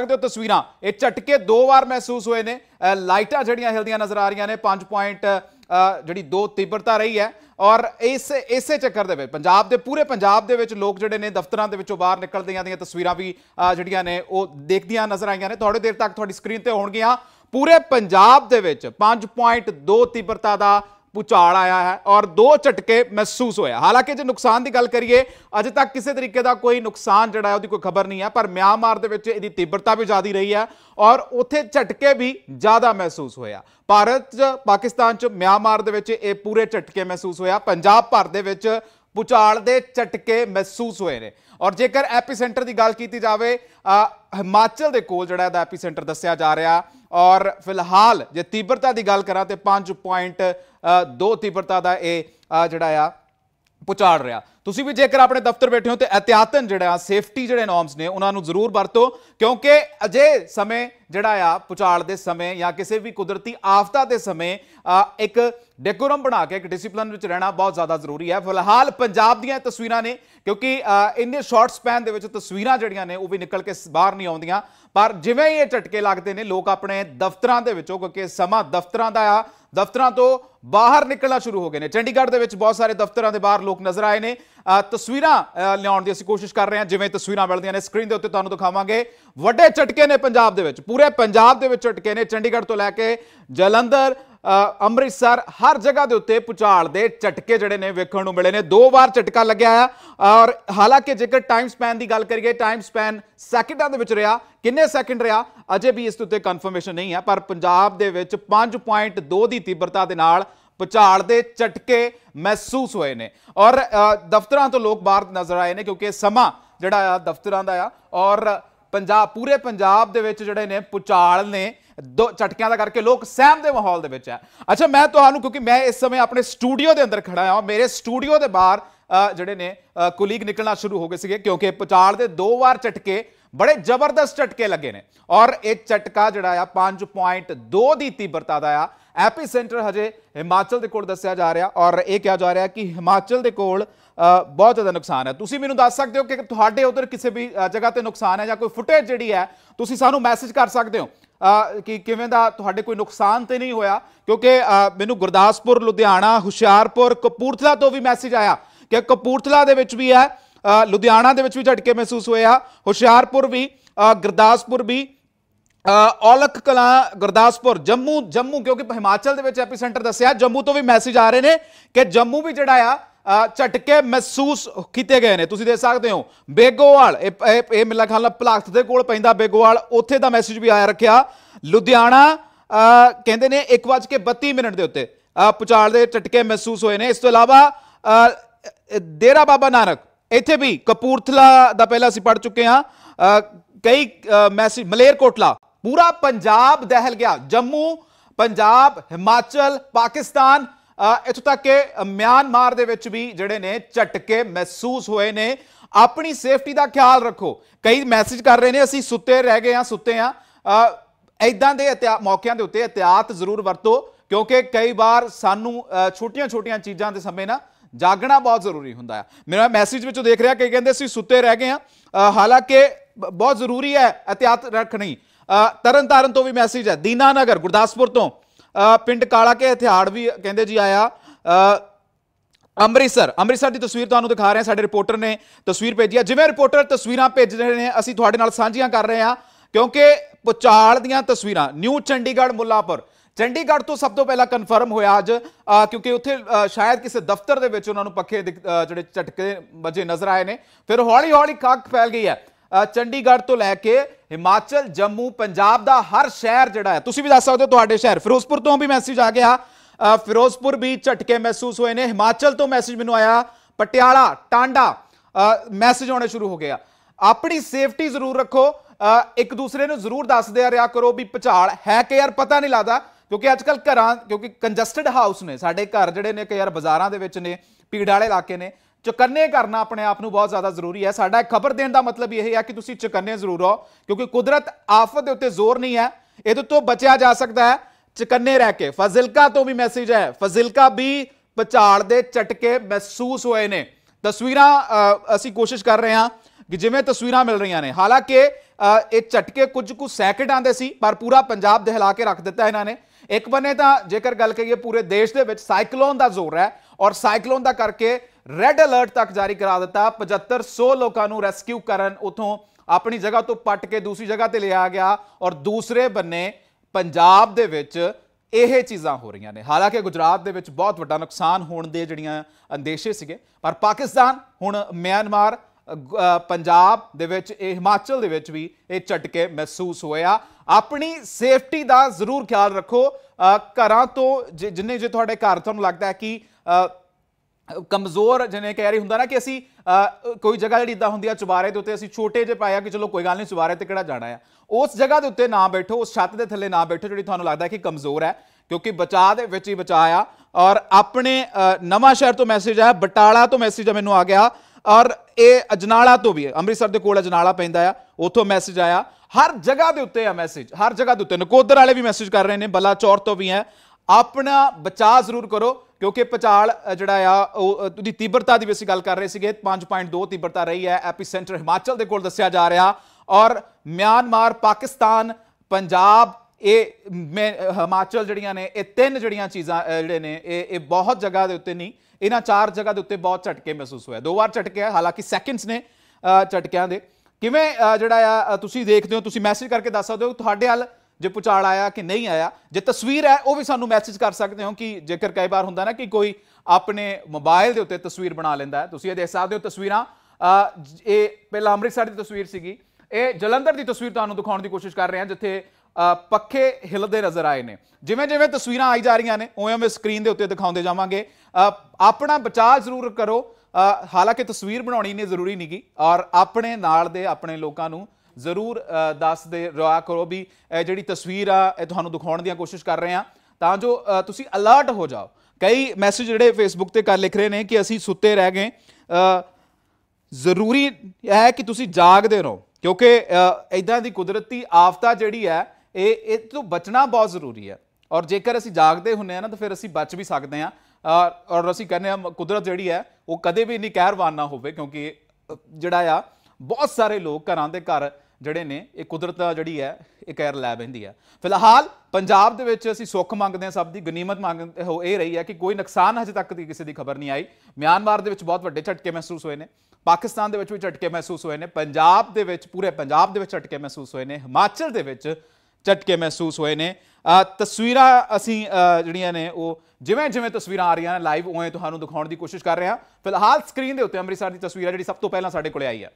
ਸਕਦੇ ਹੋ ਤਸਵੀਰਾਂ ਇਹ ਝਟਕੇ ਦੋ ਵਾਰ ਮਹਿਸੂਸ ਹੋਏ ਨੇ ਲਾਈਟਾਂ ਜਿਹੜੀਆਂ ਹਿਲਦੀਆਂ ਨਜ਼ਰ ਆ ਰਹੀਆਂ ਨੇ 5 ਪੁਆਇੰਟ ਜਿਹੜੀ ਦੋ ਤੀਬਰਤਾ ਰਹੀ ਹੈ ਔਰ ਇਸ ਇਸੇ ਚੱਕਰ ਦੇ ਵਿੱਚ ਪੰਜਾਬ ਦੇ ਪੂਰੇ ਪੰਜਾਬ ਦੇ ਵਿੱਚ ਲੋਕ ਜਿਹੜੇ ਨੇ ਦਫ਼ਤਰਾਂ ਦੇ ਵਿੱਚੋਂ ਬਾਹਰ ਨਿਕਲਦੀਆਂ ਦੀਆਂ ਤਸਵੀਰਾਂ ਵੀ ਜਿਹੜੀਆਂ ਨੇ ਉਹ ਦੇਖਦੀਆਂ ਨਜ਼ਰ ਆਈਆਂ ਨੇ ਥੋੜੇ ਦੇਰ ਤੱਕ ਤੁਹਾਡੀ ਸਕਰੀਨ ਤੇ ਹੋਣਗੀਆਂ ਪੂਰੇ ਪੰਜਾਬ ਦੇ ਵਿੱਚ 5.2 ਤੀਬਰਤਾ ਦਾ ਪੁਚਾਲ ਆਇਆ ਹੈ ਔਰ ਦੋ ਝਟਕੇ ਮਹਿਸੂਸ ਹੋਇਆ ਹਾਲਾਂਕਿ ਜੇ ਨੁਕਸਾਨ ਦੀ ਗੱਲ ਕਰੀਏ ਅਜੇ ਤੱਕ ਕਿਸੇ ਤਰੀਕੇ ਦਾ ਕੋਈ ਨੁਕਸਾਨ ਜਿਹੜਾ ਹੈ ਉਹਦੀ ਕੋਈ ਖਬਰ ਨਹੀਂ ਹੈ ਪਰ ਮਿਆਂਮਾਰ ਦੇ ਵਿੱਚ ਇਹਦੀ ਤੀਬਰਤਾ ਵੀ ਜ਼ਿਆਦਾ ਰਹੀ ਹੈ ਔਰ ਉੱਥੇ ਝਟਕੇ ਵੀ ਜ਼ਿਆਦਾ ਮਹਿਸੂਸ ਹੋਇਆ ਭਾਰਤ 'ਚ ਪਾਕਿਸਤਾਨ 'ਚ ਮਿਆਂਮਾਰ ਦੇ ਵਿੱਚ ਇਹ ਪੂਰੇ ਝਟਕੇ ਮਹਿਸੂਸ ਹੋਇਆ ਪੰਜਾਬ ਭਰ ਦੇ ਵਿੱਚ ਪੁਚਾਲ ਦੇ ਝਟਕੇ ਮਹਿਸੂਸ ਹੋਏ ਨੇ ਔਰ ਜੇਕਰ ਐਪੀਸੈਂਟਰ ਦੀ ਗੱਲ ਕੀਤੀ ਜਾਵੇ ਹਿਮਾਚਲ ਦੇ ਕੋਲ ਜਿਹੜਾ ਇਹਦਾ ਐਪੀਸੈਂਟਰ ਦੱਸਿਆ ਜਾ ਰਿਹਾ ਔਰ ਫਿਲਹਾਲ ਜੇ ਤੀਬਰਤਾ ਦੀ ਗੱਲ ਕਰਾਂ ਤੇ 5.2 ਤੀਬਰਤਾ ਦਾ ਇਹ ਜਿਹੜਾ ਆ ਪੁਚਾੜ ਰਿਹਾ ਤੁਸੀਂ ਵੀ ਜੇਕਰ ਆਪਣੇ ਦਫ਼ਤਰ ਬੈਠੇ ਹੋ ਤੇ ਇਤਿਆਤਨ ਜਿਹੜਾ ਸੇਫਟੀ ਜਿਹੜੇ ਨਾਰਮਸ ਨੇ ਉਹਨਾਂ ਨੂੰ ਜ਼ਰੂਰ ਵਰਤੋ ਕਿਉਂਕਿ ਅਜੇ ਸਮੇਂ ਜਿਹੜਾ ਆ ਪੁਚਾਲ ਦੇ ਸਮੇਂ ਜਾਂ ਕਿਸੇ ਵੀ ਕੁਦਰਤੀ ਆਫਤਾ ਦੇ ਸਮੇਂ ਇੱਕ ਡੈਕੋਰਮ ਬਣਾ ਕੇ ਇੱਕ ਡਿਸਪਲਿਨ ਵਿੱਚ ਰਹਿਣਾ ਬਹੁਤ ਜ਼ਿਆਦਾ ਜ਼ਰੂਰੀ ਹੈ ਫਿਲਹਾਲ ਪੰਜਾਬ ਦੀਆਂ ਤਸਵੀਰਾਂ ਨੇ ਕਿਉਂਕਿ ਇੰਨੇ ਸ਼ਾਰਟ ਸਪੈਨ ਦੇ ਵਿੱਚ ਤਸਵੀਰਾਂ ਜਿਹੜੀਆਂ ਨੇ ਉਹ ਵੀ ਨਿਕਲ ਕੇ ਬਾਹਰ ਨਹੀਂ ਆਉਂਦੀਆਂ ਪਰ ਜਿਵੇਂ ਹੀ ਇਹ ਝਟਕੇ ਲੱਗਦੇ ਨੇ ਲੋਕ ਆਪਣੇ ਦਫ਼ਤਰਾਂ ਦੇ ਵਿੱਚੋਂ ਕਿਉਂਕਿ ਸਮਾਂ ਦਫ਼ਤਰਾਂ ਦਾ ਆ ਦਫ਼ਤਰਾਂ ਤੋਂ ਬਾਹਰ ਨਿਕਲਣਾ ਸ਼ੁਰੂ ਹੋ ਗਏ ਨੇ ਚੰਡੀਗੜ੍ਹ ਦੇ ਵਿੱਚ ਬਹੁਤ ਸਾਰੇ ਦਫ਼ਤਰਾਂ ਦੇ ਬਾਹਰ ਲੋਕ ਨਜ਼ਰ ਆਏ ਨੇ ਤਸਵੀਰਾਂ ਲਿਆਉਣ ਦੀ ਅਸੀਂ ਕੋਸ਼ਿਸ਼ ਕਰ ਰਹੇ ਹਾਂ ਜਿਵੇਂ ਤਸਵੀਰਾਂ ਮਿਲਦੀਆਂ ਨੇ ਸਕਰੀਨ ਦੇ ਉੱਤੇ ਤੁਹਾਨੂੰ ਦਿਖਾਵਾਂਗੇ ਵੱਡੇ ਝਟਕੇ ਨੇ ਪੰਜਾਬ ਦੇ ਵਿੱਚ ਪੂਰੇ ਪੰਜਾਬ ਦੇ ਵਿੱਚ ਝਟਕੇ ਨੇ ਚੰਡੀਗੜ੍ਹ ਤੋਂ ਲੈ ਕੇ ਜਲੰਧਰ ਅੰਮ੍ਰਿਤਸਰ ਹਰ ਜਗ੍ਹਾ ਦੇ ਉੱਤੇ ਪੁਚਾਲ ਦੇ ਝਟਕੇ ਜਿਹੜੇ ਨੇ ਵੇਖਣ ਨੂੰ ਮਿਲੇ ਨੇ ਦੋ ਵਾਰ ਝਟਕਾ ਲੱਗਿਆ ਆ ਔਰ ਹਾਲਾਂਕਿ ਜੇਕਰ ਟਾਈਮ ਸਪੈਨ ਦੀ ਗੱਲ ਕਰੀਏ ਟਾਈਮ ਸਪੈਨ ਸੈਕਿੰਡਾਂ ਦੇ ਵਿੱਚ ਰਿਹਾ ਕਿੰਨੇ ਸੈਕਿੰਡ ਰਿਹਾ ਅਜੇ ਵੀ ਇਸ ਉੱਤੇ ਕਨਫਰਮੇਸ਼ਨ ਨਹੀਂ ਹੈ ਪਰ ਪੰਜਾਬ ਦੇ ਵਿੱਚ 5.2 ਦੀ ਤੀਬਰਤਾ ਦੇ ਨਾਲ ਪੁਚਾਲ ਦੇ ਝਟਕੇ ਮਹਿਸੂਸ ਹੋਏ ਨੇ ਔਰ ਦਫ਼ਤਰਾਂ ਤੋਂ ਲੋਕ ਬਾਹਰ ਨਜ਼ਰ ਆਏ ਨੇ ਕਿਉਂਕਿ ਸਮਾਂ ਜਿਹੜਾ ਆ ਦਫ਼ਤਰਾਂ ਦਾ ਆ ਔਰ ਪੰਜਾਬ ਪੂਰੇ ਪੰਜਾਬ ਦੇ ਵਿੱਚ ਜਿਹੜੇ ਨੇ ਪੁਚਾਲ ਨੇ ਦੋ ਝਟਕਿਆਂ ਦਾ ਕਰਕੇ ਲੋਕ ਸਹਿਮ ਦੇ ਮਾਹੌਲ ਦੇ ਵਿੱਚ ਆ ਅੱਛਾ ਮੈਂ ਤੁਹਾਨੂੰ ਕਿਉਂਕਿ ਮੈਂ ਇਸ ਸਮੇਂ ਆਪਣੇ ਸਟੂਡੀਓ ਦੇ ਅੰਦਰ ਖੜਾ ਆ ਮੇਰੇ ਸਟੂਡੀਓ ਦੇ ਬਾਹਰ ਜਿਹੜੇ ਨੇ ਕੁਲੀਗ ਨਿਕਲਣਾ ਸ਼ੁਰੂ ਹੋ ਗਏ ਸੀਗੇ ਕਿਉਂਕਿ ਪੁਚਾਲ ਦੇ ਦੋ ਵਾਰ ਝਟਕੇ ਬੜੇ ਜ਼ਬਰਦਸਤ ਝਟਕੇ ਲੱਗੇ ਨੇ ਔਰ ਇਹ ਝਟਕਾ ਜਿਹੜਾ ਆ 5.2 ਦੀ ਤੀਬਰਤਾ ਦਾ ਆ ਐਪੀ ਸੈਂਟਰ ਹਜੇ ਹਿਮਾਚਲ ਦੇ ਕੋਲ ਦੱਸਿਆ ਜਾ ਰਿਹਾ ਔਰ ਇਹ ਕਿਹਾ ਜਾ ਰਿਹਾ ਕਿ ਹਿਮਾਚਲ ਦੇ ਕੋਲ ਬਹੁਤ ਜ਼ਿਆਦਾ ਨੁਕਸਾਨ ਹੈ ਤੁਸੀਂ ਮੈਨੂੰ ਦੱਸ ਸਕਦੇ ਹੋ ਕਿ ਤੁਹਾਡੇ ਉਧਰ ਕਿਸੇ ਵੀ ਜਗ੍ਹਾ ਤੇ ਨੁਕਸਾਨ ਹੈ ਜਾਂ ਕੋਈ ਫੁਟੇਜ ਜਿਹੜੀ ਹੈ ਤੁਸੀਂ ਸਾਨੂੰ ਮੈਸੇਜ ਕਰ ਸਕਦੇ ਹੋ ਕਿ ਕਿਵੇਂ ਦਾ ਤੁਹਾਡੇ ਕੋਈ ਨੁਕਸਾਨ ਤੇ ਨਹੀਂ ਹੋਇਆ ਕਿਉਂਕਿ ਮੈਨੂੰ ਗੁਰਦਾਸਪੁਰ ਲੁਧਿਆਣਾ ਹੁਸ਼ਿਆਰਪੁਰ ਕਪੂਰਥਲਾ ਤੋਂ ਵੀ ਮੈਸੇਜ ਆਇਆ ਕਿ ਕਪੂਰਥਲਾ ਦੇ ਵਿੱਚ ਵੀ ਹੈ ਲੁਧਿਆਣਾ ਦੇ ਵਿੱਚ ਵੀ ਝਟਕੇ ਮਹਿਸੂਸ ਹੋਏ ਆ ਹੁਸ਼ਿਆਰਪੁਰ ਵੀ ਗੁਰਦਾਸਪੁਰ ਵੀ ਔਲਖ ਕਲਾ ਗੁਰਦਾਸਪੁਰ ਜੰਮੂ ਜੰਮੂ ਕਿਉਂਕਿ ਹਿਮਾਚਲ ਦੇ ਵਿੱਚ ਐਪੀਸੈਂਟਰ ਦੱਸਿਆ ਜੰਮੂ ਤੋਂ ਵੀ ਮੈਸੇਜ ਆ ਰਹੇ ਨੇ ਕਿ ਜੰਮੂ ਵੀ ਜਿਹੜਾ ਆ ਝਟਕੇ ਮਹਿਸੂਸ ਕੀਤੇ ਗਏ ਨੇ ਤੁਸੀਂ ਦੇਖ ਸਕਦੇ ਹੋ ਬੇਗੋਵਾਲ ਇਹ ਮਿਲਾ ਖਾਨ ਪਲਾਖਤ ਦੇ ਕੋਲ ਪੈਂਦਾ ਬੇਗੋਵਾਲ ਉੱਥੇ ਦਾ ਮੈਸੇਜ ਵੀ ਆਇਆ ਰੱਖਿਆ ਲੁਧਿਆਣਾ ਕਹਿੰਦੇ ਨੇ 1:32 ਮਿੰਟ ਦੇ ਉੱਤੇ ਪੁਚਾਲ ਦੇ ਝਟਕੇ ਮਹਿਸੂਸ ਹੋਏ ਨੇ ਇਸ ਤੋਂ ਇਲਾਵਾ ਡੇਰਾ ਬਾਬਾ ਨਾਨਕ ਇੱਥੇ ਵੀ ਕਪੂਰਥਲਾ ਦਾ ਪਹਿਲਾਂ ਅਸੀਂ ਪੜ ਚੁੱਕੇ ਹਾਂ ਕਈ ਮੈਸੇਜ ਮਲੇਰਕੋਟਲਾ ਪੂਰਾ ਪੰਜਾਬ ਦਹਿਲ ਗਿਆ ਜੰਮੂ ਪੰਜਾਬ ਹਿਮਾਚਲ ਪਾਕਿਸਤਾਨ ਇਥੋਂ ਤੱਕ ਕਿ ਮਿਆਂਮਾਰ ਦੇ ਵਿੱਚ ਵੀ ਜਿਹੜੇ ਨੇ ਝਟਕੇ ਮਹਿਸੂਸ ਹੋਏ ਨੇ ਆਪਣੀ ਸੇਫਟੀ ਦਾ ਖਿਆਲ ਰੱਖੋ ਕਈ ਮੈਸੇਜ ਕਰ ਰਹੇ ਨੇ ਅਸੀਂ ਸੁੱਤੇ ਰਹਿ ਗਏ ਆ ਸੁੱਤੇ ਆ ਐਦਾਂ ਦੇ ਮੌਕਿਆਂ ਦੇ ਉੱਤੇ ਇਤਿਆਤ ਜ਼ਰੂਰ ਵਰਤੋ ਕਿਉਂਕਿ ਕਈ ਵਾਰ ਸਾਨੂੰ ਛੋਟੀਆਂ-ਛੋਟੀਆਂ ਚੀਜ਼ਾਂ ਦੇ ਸਮੇਂ ਨਾ ਜਾਗਣਾ ਬਹੁਤ ਜ਼ਰੂਰੀ ਹੁੰਦਾ ਹੈ ਮੇਰਾ ਮੈਸੇਜ ਵਿੱਚੋਂ ਦੇਖ ਰਿਹਾ ਕਈ ਕਹਿੰਦੇ ਅਸੀਂ ਸੁੱਤੇ ਰਹਿ ਗਏ ਆ ਹਾਲਾਂਕਿ ਬਹੁਤ ਜ਼ਰੂਰੀ ਹੈ ਇਤਿਆਤ ਰੱਖਣੀ ਤਰਨਤਾਰਨ ਤੋਂ ਵੀ ਮੈਸੇਜ ਹੈ ਨਗਰ ਗੁਰਦਾਸਪੁਰ ਤੋਂ ਪਿੰਡ ਕਾਲਾ ਕੇ ਹਥਿਆੜ ਵੀ ਕਹਿੰਦੇ ਜੀ ਆਇਆ ਅੰਮ੍ਰਿਤਸਰ ਅੰਮ੍ਰਿਤਸਰ ਦੀ ਤਸਵੀਰ ਤੁਹਾਨੂੰ ਦਿਖਾ ਰਹੇ ਹਾਂ ਸਾਡੇ ਰਿਪੋਰਟਰ ਨੇ ਤਸਵੀਰ ਭੇਜੀ ਹੈ ਜਿਵੇਂ ਰਿਪੋਰਟਰ ਤਸਵੀਰਾਂ ਭੇਜ ਰਹੇ ਨੇ ਅਸੀਂ ਤੁਹਾਡੇ ਨਾਲ ਸਾਂਝੀਆਂ ਕਰ ਰਹੇ ਹਾਂ ਕਿਉਂਕਿ ਪੁਚਾਲ ਦੀਆਂ ਤਸਵੀਰਾਂ ਨਿਊ ਚੰਡੀਗੜ੍ਹ ਮੁੱਲਾਪੁਰ ਚੰਡੀਗੜ੍ਹ ਤੋਂ ਸਭ ਤੋਂ ਪਹਿਲਾਂ ਕਨਫਰਮ ਹੋਇਆ ਅੱਜ ਕਿਉਂਕਿ ਉੱਥੇ ਸ਼ਾਇਦ ਕਿਸੇ ਦਫ਼ਤਰ ਦੇ ਵਿੱਚ ਉਹਨਾਂ ਨੂੰ ਪੱਖੇ ਜਿਹੜੇ ਝਟਕੇ ਵਜੇ ਨਜ਼ਰ ਆਏ ਨੇ ਫਿਰ ਹੌਲੀ ਹੌਲੀ ਖਾਕ ਫੈਲ ਗਈ ਹੈ ਚੰਡੀਗੜ੍ਹ ਤੋਂ ਲੈ ਕੇ ਹਿਮਾਚਲ ਜੰਮੂ ਪੰਜਾਬ ਦਾ ਹਰ ਸ਼ਹਿਰ ਜਿਹੜਾ ਹੈ ਤੁਸੀਂ ਵੀ ਦੱਸ ਸਕਦੇ ਹੋ ਤੁਹਾਡੇ ਸ਼ਹਿਰ ਫਿਰੋਜ਼ਪੁਰ ਤੋਂ ਵੀ ਮੈਸੇਜ ਆ ਗਿਆ ਫਿਰੋਜ਼ਪੁਰ ਵੀ ਝਟਕੇ ਮਹਿਸੂਸ ਹੋਏ ਨੇ ਹਿਮਾਚਲ ਤੋਂ ਮੈਸੇਜ ਮੈਨੂੰ ਆਇਆ ਪਟਿਆਲਾ ਟਾਂਡਾ ਮੈਸੇਜ ਆਉਣੇ ਸ਼ੁਰੂ ਹੋ ਗਿਆ ਆਪਣੀ ਸੇਫਟੀ ਜ਼ਰੂਰ ਰੱਖੋ ਇੱਕ ਦੂਸਰੇ ਨੂੰ ਜ਼ਰੂਰ ਦੱਸਦੇ ਰਿਹਾ ਕਰੋ ਵੀ ਪਚਾਲ ਹੈ ਕਿ ਯਾਰ ਪਤਾ ਨਹੀਂ ਲੱਗਦਾ ਕਿਉਂਕਿ ਅੱਜ ਕੱਲ ਘਰਾਂ ਕਿਉਂਕਿ ਕੰਜਸਟਡ ਹਾਊਸ ਨੇ ਸਾਡੇ ਘਰ ਜਿਹੜੇ ਨੇ ਕਿ ਯਾਰ ਬਾਜ਼ਾਰਾਂ ਦੇ ਵਿੱਚ ਨੇ ਭੀੜ ਵਾਲੇ ਇਲਾਕੇ ਨੇ ਚਕੰਨੇ ਕਰਨਾ ਆਪਣੇ ਆਪ ਨੂੰ ਬਹੁਤ ਜ਼ਿਆਦਾ ਜ਼ਰੂਰੀ ਹੈ ਸਾਡਾ ਖਬਰ ਦੇਣ ਦਾ ਮਤਲਬ ਇਹ ਹੈ ਕਿ ਤੁਸੀਂ ਚਕੰਨੇ ਜ਼ਰੂਰ ਹੋ ਕਿਉਂਕਿ ਕੁਦਰਤ ਆਫਤ ਦੇ ਉੱਤੇ ਜ਼ੋਰ ਨਹੀਂ ਹੈ ਇਹਦੇ ਤੋਂ ਬਚਿਆ ਜਾ ਸਕਦਾ ਹੈ ਚਕੰਨੇ ਰਹਿ ਕੇ ਫਜ਼ਿਲਕਾ ਤੋਂ ਵੀ ਮੈਸੇਜ ਹੈ ਫਜ਼ਿਲਕਾ ਵੀ ਪਚਾਲ ਦੇ ਚਟਕੇ ਮਹਿਸੂਸ ਹੋਏ ਨੇ ਤਸਵੀਰਾਂ ਅਸੀਂ ਕੋਸ਼ਿਸ਼ ਕਰ ਰਹੇ ਹਾਂ ਕਿ ਜਿਵੇਂ ਤਸਵੀਰਾਂ ਮਿਲ ਰਹੀਆਂ ਨੇ ਹਾਲਾਂਕਿ ਇਹ ਝਟਕੇ ਕੁਝ ਕੁ ਸੈਕਿੰਡਾਂ ਦੇ ਸੀ ਪਰ ਪੂਰਾ ਪੰਜਾਬ ਦਹਿਲਾ ਕੇ ਰੱਖ ਦਿੱਤਾ ਇਹਨਾਂ ਨੇ ਇੱਕ ਬੰਨੇ ਤਾਂ ਜੇਕਰ ਗੱਲ ਕਰੀਏ ਪੂਰੇ ਦੇਸ਼ ਦੇ ਵਿੱਚ ਸਾਈਕਲੋਨ ਦਾ ਜ਼ੋਰ ਹੈ ਔਰ ਸਾਈਕਲੋਨ ਦਾ ਕਰਕੇ ਰੈੱਡ ਅਲਰਟ ਤੱਕ ਜਾਰੀ ਕਰਾ ਦਿੱਤਾ 7500 ਲੋਕਾਂ ਨੂੰ ਰੈਸਕਿਊ ਕਰਨ ਉਥੋਂ ਆਪਣੀ ਜਗ੍ਹਾ ਤੋਂ ਪੱਟ ਕੇ ਦੂਸਰੀ ਜਗ੍ਹਾ ਤੇ ਲਿਆ ਗਿਆ ਔਰ ਦੂਸਰੇ ਬੰਨੇ ਪੰਜਾਬ ਦੇ ਵਿੱਚ ਇਹ ਚੀਜ਼ਾਂ ਹੋ ਰਹੀਆਂ ਨੇ ਹਾਲਾਂਕਿ ਗੁਜਰਾਤ ਦੇ ਵਿੱਚ ਬਹੁਤ ਵੱਡਾ ਨੁਕਸਾਨ ਹੋਣ ਦੇ ਜਿਹੜੀਆਂ ਅੰਦੇਸ਼ੇ ਸੀਗੇ ਪਰ ਪਾਕਿਸਤਾਨ ਹੁਣ ਮਿਆਂਮਾਰ ਪੰਜਾਬ ਦੇ ਵਿੱਚ ਇਹ ਹਿਮਾਚਲ ਦੇ ਵਿੱਚ ਵੀ ਇਹ ਝਟਕੇ ਮਹਿਸੂਸ ਹੋਇਆ ਆਪਣੀ ਸੇਫਟੀ ਦਾ ਜ਼ਰੂਰ ਖਿਆਲ ਰੱਖੋ ਘਰਾਂ ਤੋਂ ਜਿੰਨੇ ਜੇ ਤੁਹਾਡੇ ਘਰ ਤੁਹਾਨੂੰ ਲੱਗਦਾ ਹੈ ਕਿ ਕਮਜ਼ੋਰ ਜਿਹਨੇ ਕਹਿ ਰਹੀ ਹੁੰਦਾ ਨਾ ਕਿ ਅਸੀਂ ਕੋਈ ਜਗ੍ਹਾ ਜਿਹੜੀ ਇਦਾਂ ਹੁੰਦੀ ਆ ਚੁਬਾਰੇ ਦੇ ਉੱਤੇ ਅਸੀਂ ਛੋਟੇ ਜੇ ਪਾਇਆ ਕਿ ਚਲੋ ਕੋਈ ਗੱਲ ਨਹੀਂ ਚੁਬਾਰੇ ਤੇ ਕਿਹੜਾ ਜਾਣਾ ਆ ਉਸ ਜਗ੍ਹਾ ਦੇ ਉੱਤੇ ਨਾ ਬੈਠੋ ਉਸ ਛੱਤ ਦੇ ਥੱਲੇ ਨਾ ਬੈਠੋ ਜਿਹੜੀ ਤੁਹਾਨੂੰ ਲੱਗਦਾ ਕਿ ਕਮਜ਼ੋਰ ਹੈ ਕਿਉਂਕਿ ਬਚਾਅ ਦੇ ਵਿੱਚ ਹੀ ਬਚਾਇਆ ਆ ਔਰ ਆਪਣੇ ਨਵਾਂ ਸ਼ਹਿਰ ਤੋਂ ਮੈਸੇਜ ਆਇਆ ਬਟਾਲਾ ਤੋਂ ਮੈਸੇਜ ਮੈਨੂੰ ਆ ਗਿਆ ਔਰ ਇਹ ਅਜਨਾਲਾ ਤੋਂ ਵੀ ਅੰਮ੍ਰਿਤਸਰ ਦੇ ਕੋਲ ਅਜਨਾਲਾ ਪੈਂਦਾ ਆ ਉੱਥੋਂ ਮੈਸੇਜ ਆਇਆ ਹਰ ਜਗ੍ਹਾ ਦੇ ਉੱਤੇ ਆ ਮੈਸੇਜ ਹਰ ਜਗ੍ਹਾ ਦੇ ਉੱਤੇ ਨਕੋਦਰ ਵਾਲੇ ਵੀ ਮੈਸੇਜ ਕਰ ਰਹੇ ਨੇ ਬੱਲਾ ਚੌਰ ਤੋਂ ਵੀ ਹੈ ਆਪਣਾ ਬਚਾ ਜ਼ਰੂਰ ਕਰੋ ਕਿਉਂਕਿ ਪਚਾਲ ਜਿਹੜਾ ਆ ਉਹ ਉਹਦੀ ਤੀਬਰਤਾ ਦੀ ਵੀ ਅਸੀਂ ਗੱਲ ਕਰ ਰਹੇ ਸੀਗੇ 5.2 ਤੀਬਰਤਾ ਰਹੀ ਹੈ ਐਪੀਸੈਂਟਰ ਹਿਮਾਚਲ ਦੇ ਕੋਲ ਦੱਸਿਆ ਜਾ ਰਿਹਾ ਔਰ ਮਿਆਂਮਾਰ ਪਾਕਿਸਤਾਨ ਪੰਜਾਬ ਇਹ ਹਿਮਾਚਲ ਜਿਹੜੀਆਂ ਨੇ ਇਹ ਤਿੰਨ ਜਿਹੜੀਆਂ ਚੀਜ਼ਾਂ ਜਿਹੜੇ ਨੇ ਇਹ ਇਹ ਬਹੁਤ ਜਗ੍ਹਾ ਦੇ ਉੱਤੇ ਨਹੀਂ ਇਹਨਾਂ ਚਾਰ ਜਗ੍ਹਾ ਦੇ ਉੱਤੇ ਬਹੁਤ ਝਟਕੇ ਮਹਿਸੂਸ ਹੋਇਆ ਦੋ ਵਾਰ ਝਟਕਿਆ ਹਾਲਾਂਕਿ ਸੈਕਿੰਡਸ ਨੇ ਝਟਕਿਆਂ ਦੇ ਕਿਵੇਂ ਜਿਹੜਾ ਆ ਤੁਸੀਂ ਦੇਖਦੇ ਹੋ ਤੁਸੀਂ ਮੈਸੇਜ ਕਰਕੇ ਦੱਸ ਸਕਦੇ ਹੋ ਤੁਹਾਡੇ ਹਾਲ ਜੇ ਪੁਚਾਲ ਆਇਆ ਕਿ ਨਹੀਂ ਆਇਆ ਜੇ ਤਸਵੀਰ ਹੈ ਉਹ ਵੀ ਸਾਨੂੰ ਮੈਸੇਜ ਕਰ ਸਕਦੇ ਹੋ ਕਿ ਜੇਕਰ ਕਈ ਵਾਰ ਹੁੰਦਾ ਨਾ ਕਿ ਕੋਈ ਆਪਣੇ ਮੋਬਾਈਲ ਦੇ ਉੱਤੇ ਤਸਵੀਰ ਬਣਾ ਲੈਂਦਾ ਹੈ ਤੁਸੀਂ ਇਹ ਦੇਖ ਸਕਦੇ ਹੋ ਤਸਵੀਰਾਂ ਇਹ ਪਹਿਲਾਂ ਅੰਮ੍ਰਿਤਸਰ ਦੀ ਤਸਵੀਰ ਸੀਗੀ ਇਹ ਜਲੰਧਰ ਦੀ ਤਸਵੀਰ ਤੁਹਾਨੂੰ ਦਿਖਾਉਣ ਦੀ ਕੋਸ਼ਿਸ਼ ਕਰ ਰਹੇ ਹਾਂ ਜਿੱਥੇ ਪੱਖੇ ਹਿਲਦੇ ਨਜ਼ਰ ਆਏ ਨੇ ਜਿਵੇਂ ਜਿਵੇਂ ਤਸਵੀਰਾਂ ਆਈ ਜਾ ਰਹੀਆਂ ਨੇ ਉਵੇਂ ਉਵੇਂ ਸਕਰੀਨ ਦੇ ਉੱਤੇ ਦਿਖਾਉਂਦੇ ਜਾਵਾਂਗੇ ਆਪਣਾ ਬਚਾਅ ਜ਼ਰੂਰ ਕਰੋ ਹਾਲਾਂਕਿ ਤਸਵੀਰ ਬਣਾਉਣੀ ਨੇ ਜ਼ਰੂਰੀ ਨਹੀਂਗੀ ਔਰ ਆਪਣੇ ਨਾਲ ਦੇ ਆਪਣੇ ਲੋਕਾਂ ਨੂੰ ਜ਼ਰੂਰ ਦੱਸ ਦੇ ਰਿਹਾ ਕਰੋ ਵੀ ਜਿਹੜੀ ਤਸਵੀਰ ਆ ਇਹ ਤੁਹਾਨੂੰ ਦਿਖਾਉਣ ਦੀਆਂ ਕੋਸ਼ਿਸ਼ ਕਰ ਰਹੇ ਆ ਤਾਂ ਜੋ ਤੁਸੀਂ ਅਲਰਟ ਹੋ ਜਾਓ ਕਈ ਮੈਸੇਜ ਜਿਹੜੇ ਫੇਸਬੁੱਕ ਤੇ ਕਰ ਲਿਖ ਰਹੇ ਨੇ ਕਿ ਅਸੀਂ ਸੁੱਤੇ ਰਹਿ ਗਏ ਜ਼ਰੂਰੀ ਹੈ ਕਿ ਤੁਸੀਂ ਜਾਗਦੇ ਰਹੋ ਕਿਉਂਕਿ ਇਦਾਂ ਦੀ ਕੁਦਰਤੀ ਆਫਤਾ ਜਿਹੜੀ ਹੈ ਇਹ ਇਹ ਤੋਂ ਬਚਣਾ ਬਹੁਤ ਜ਼ਰੂਰੀ ਹੈ ਔਰ ਜੇਕਰ ਅਸੀਂ ਜਾਗਦੇ ਹੁੰਨੇ ਆ ਨਾ ਤਾਂ ਫਿਰ ਅਸੀਂ ਬਚ ਵੀ ਸਕਦੇ ਆ ਔਰ ਅਸੀਂ ਕਹਿੰਦੇ ਆ ਕੁਦਰਤ ਜਿਹੜੀ ਹੈ ਉਹ ਕਦੇ ਵੀ ਨਹੀਂ ਨਾ ਹੋਵੇ ਕਿਉਂਕਿ ਜਿਹੜਾ ਆ ਬਹੁਤ ਸਾਰੇ ਲੋਕ ਘਰਾਂ ਦੇ ਘਰ ਜਿਹੜੇ ਨੇ ਇਹ ਕੁਦਰਤ ਦਾ ਜਿਹੜੀ ਹੈ ਇਹ ਕੈਰ ਲੈ ਬੈਂਦੀ ਹੈ ਫਿਲਹਾਲ ਪੰਜਾਬ ਦੇ ਵਿੱਚ ਅਸੀਂ ਸੁੱਖ ਮੰਗਦੇ ਹਾਂ ਸਭ ਦੀ ਗਨੀਮਤ ਮੰਗਦੇ ਹੋ ਇਹ ਰਹੀ ਹੈ ਕਿ ਕੋਈ ਨੁਕਸਾਨ ਹਜੇ ਤੱਕ ਦੀ ਕਿਸੇ ਦੀ ਖਬਰ ਨਹੀਂ ਆਈ ਮਿਆਂਮਾਰ ਦੇ ਵਿੱਚ ਬਹੁਤ ਵੱਡੇ ਝਟਕੇ ਮਹਿਸੂਸ ਹੋਏ ਨੇ ਪਾਕਿਸਤਾਨ ਦੇ ਵਿੱਚ ਵੀ ਝਟਕੇ ਮਹਿਸੂਸ ਹੋਏ ਨੇ ਪੰਜਾਬ ਦੇ ਵਿੱਚ ਪੂਰੇ ਪੰਜਾਬ ਦੇ ਵਿੱਚ ਝਟਕੇ ਮਹਿਸੂਸ ਹੋਏ ਨੇ ਹਿਮਾਚਲ ਦੇ ਵਿੱਚ ਝਟਕੇ ਮਹਿਸੂਸ ਹੋਏ ਨੇ ਤਸਵੀਰਾਂ ਅਸੀਂ ਜਿਹੜੀਆਂ ਨੇ ਉਹ ਜਿਵੇਂ ਜਿਵੇਂ ਤਸਵੀਰਾਂ ਆ ਰਹੀਆਂ ਨੇ ਲਾਈਵ ਉਵੇਂ ਤੁਹਾਨੂੰ ਦਿਖਾਉਣ ਦੀ ਕੋਸ਼ਿਸ਼ ਕਰ ਰਹੇ ਹਾਂ ਫਿਲਹਾਲ ਸਕਰੀਨ ਦੇ ਉੱਤੇ ਅੰਮ੍ਰਿਤਸਰ ਦੀ ਤਸਵੀਰ ਹੈ ਜਿਹੜੀ ਸਭ ਤੋਂ ਪਹਿਲਾਂ ਸਾਡੇ ਕੋਲੇ ਆਈ ਹੈ